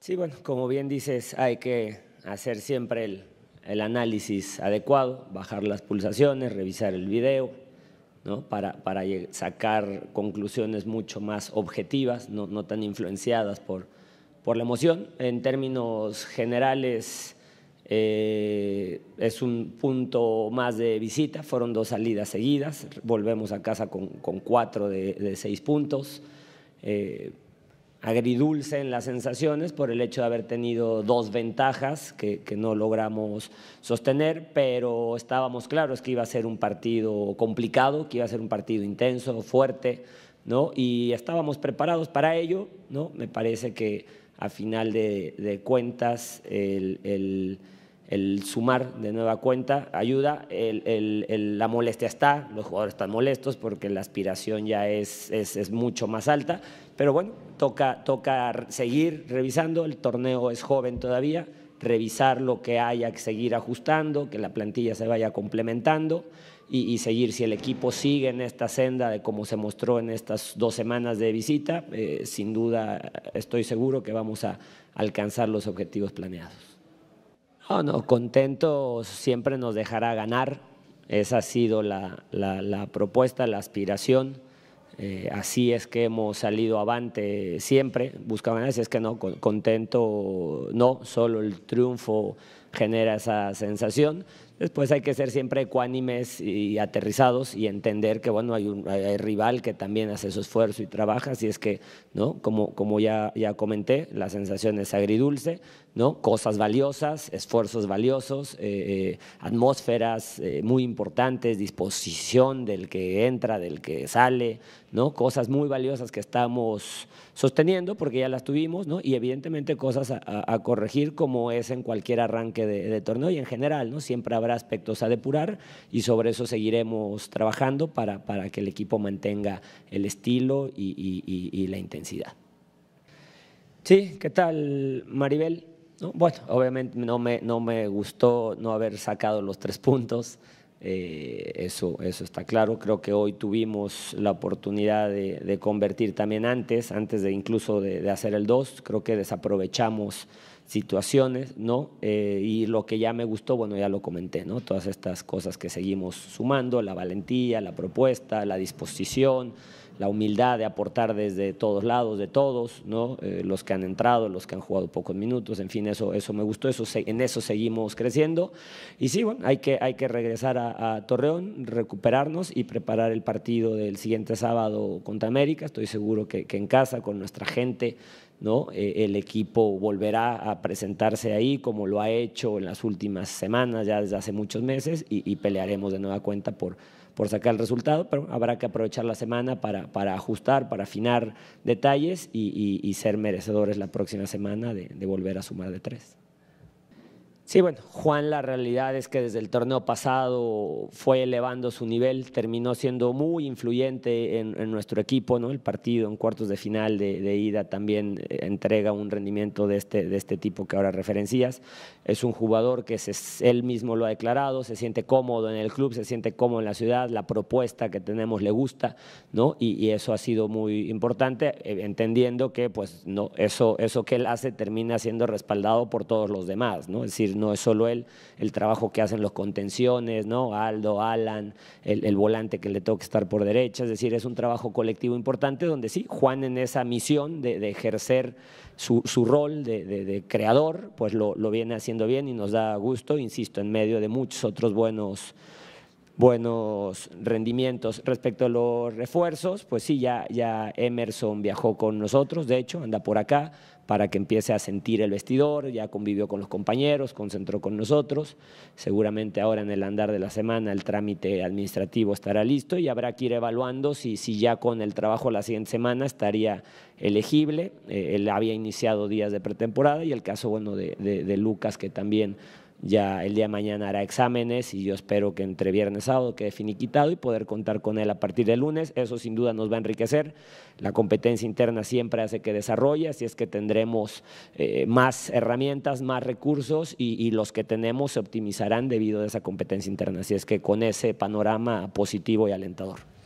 Sí, bueno, como bien dices, hay que hacer siempre el, análisis adecuado, bajar las pulsaciones, revisar el video, ¿no? para, para, sacar conclusiones mucho más objetivas, no, tan influenciadas por, por, la emoción. En términos generales, eh, es un punto más de visita, fueron dos salidas seguidas, volvemos a casa con, cuatro de, seis puntos. Eh, agridulce en las sensaciones por el hecho de haber tenido dos ventajas que, no logramos sostener, pero estábamos claros que iba a ser un partido complicado, que iba a ser un partido intenso, fuerte, ¿no? y estábamos preparados para ello. ¿no? Me parece que a final de, cuentas el el sumar de nueva cuenta ayuda, la molestia está, los jugadores están molestos porque la aspiración ya es, mucho más alta, pero bueno, toca, seguir revisando, el torneo es joven todavía, revisar lo que haya que seguir ajustando, que la plantilla se vaya complementando y, seguir si el equipo sigue en esta senda de como se mostró en estas dos semanas de visita, eh, sin duda estoy seguro que vamos a alcanzar los objetivos planeados no, contento siempre nos dejará ganar. Esa ha sido la, propuesta, la aspiración. Eh, así es que hemos salido avante siempre. buscamos ganar, si es que no, contento no, solo el triunfo genera esa sensación. Después hay que ser siempre ecuánimes y aterrizados y entender que bueno, hay un rival que también hace su esfuerzo y trabaja, así es que, ¿no? como, como ya, ya comenté, la sensación es agridulce, ¿no? cosas valiosas, esfuerzos valiosos, eh, eh, atmósferas eh, muy importantes, disposición del que entra, del que sale, ¿no? cosas muy valiosas que estamos sosteniendo porque ya las tuvimos ¿no? y evidentemente cosas a corregir como es en cualquier arranque de, torneo y en general, ¿no? Siempre habrá aspectos a depurar y sobre eso seguiremos trabajando para, para que el equipo mantenga el estilo y, la intensidad. Sí, ¿qué tal, Maribel? bueno, obviamente no me, no me gustó no haber sacado los tres puntos. Eh, eso, eso está claro. Creo que hoy tuvimos la oportunidad de, convertir también antes, antes de incluso de, hacer el dos, Creo que desaprovechamos situaciones, ¿no? Eh, y lo que ya me gustó, bueno, ya lo comenté, ¿no? Todas estas cosas que seguimos sumando, la valentía, la propuesta, la disposición, la humildad de aportar desde todos lados, de todos, ¿no? Eh, los que han entrado, los que han jugado pocos minutos, en fin, eso, eso me gustó, eso, en eso seguimos creciendo. Y sí, bueno, hay que, hay que regresar a, Torreón, recuperarnos y preparar el partido del siguiente sábado contra América. Estoy seguro que, en casa, con nuestra gente, ¿no? Eh, el equipo volverá a presentarse ahí como lo ha hecho en las últimas semanas, ya desde hace muchos meses, y, y pelearemos de nueva cuenta por, por sacar el resultado, pero habrá que aprovechar la semana para, para ajustar, para afinar detalles y, ser merecedores la próxima semana de volver a sumar de tres. Sí, bueno, Juan la realidad es que desde el torneo pasado fue elevando su nivel, terminó siendo muy influyente en, nuestro equipo, ¿no? El partido en cuartos de final de, ida también eh, entrega un rendimiento de este, de este tipo que ahora referencias. Es un jugador que se, él mismo lo ha declarado, se siente cómodo en el club, se siente cómodo en la ciudad, la propuesta que tenemos le gusta, ¿no? Y, y eso ha sido muy importante, eh, entendiendo que pues no, eso, eso que él hace termina siendo respaldado por todos los demás, ¿no? Es decir, no es solo él, el trabajo que hacen los contenciones, ¿no? Aldo, Alan, el, volante que le toca estar por derecha, es decir, es un trabajo colectivo importante donde sí, Juan en esa misión de, ejercer su, rol de, creador, pues lo viene haciendo bien y nos da gusto, insisto, en medio de muchos otros buenos buenos rendimientos. Respecto a los refuerzos, pues sí, ya, ya Emerson viajó con nosotros, de hecho, anda por acá para que empiece a sentir el vestidor, ya convivió con los compañeros, concentró con nosotros, seguramente ahora en el andar de la semana el trámite administrativo estará listo y habrá que ir evaluando si, ya con el trabajo la siguiente semana estaría elegible, eh, él había iniciado días de pretemporada y el caso bueno de Lucas que también ya el día de mañana hará exámenes y yo espero que entre viernes y sábado quede finiquitado y poder contar con él a partir del lunes. Eso sin duda nos va a enriquecer. La competencia interna siempre hace que desarrolle, así es que tendremos eh, más herramientas, más recursos y, y, los que tenemos se optimizarán debido a esa competencia interna. Así es que con ese panorama positivo y alentador.